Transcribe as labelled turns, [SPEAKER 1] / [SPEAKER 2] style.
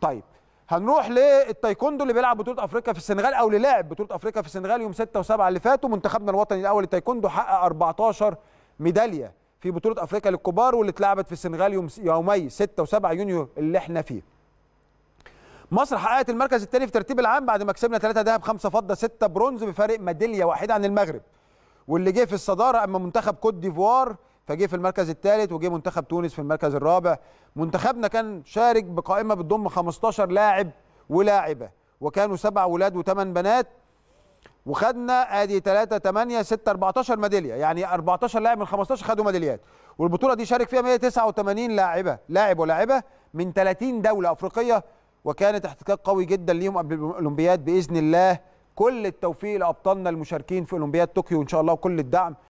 [SPEAKER 1] طيب هنروح للتايكوندو اللي بيلعب بطوله افريقيا في السنغال او اللي لعب بطوله افريقيا في السنغال يوم 6 و7 اللي فاتوا منتخبنا الوطني الاول للتايكوندو حقق 14 ميداليه في بطوله افريقيا للكبار واللي اتلعبت في السنغال يوم يومي 6 و7 يونيو اللي احنا فيه. مصر حققت المركز الثاني في ترتيب العام بعد ما كسبنا 3 ذهب 5 فضه 6 برونز بفارق ميداليه واحده عن المغرب واللي جه في الصداره اما منتخب كوت ديفوار فجه في المركز الثالث وجه منتخب تونس في المركز الرابع منتخبنا كان شارك بقائمه بتضم 15 لاعب ولاعبه وكانوا سبع ولاد وثمان بنات وخدنا ادي 3 8 6 14 ميداليه يعني 14 لاعب من 15 خدوا ميداليات والبطوله دي شارك فيها 189 لاعبه لاعب ولاعبه من 30 دوله افريقيه وكانت احتكاك قوي جدا ليهم قبل الاولمبياد باذن الله كل التوفيق لابطالنا المشاركين في اولمبياد طوكيو ان شاء الله وكل الدعم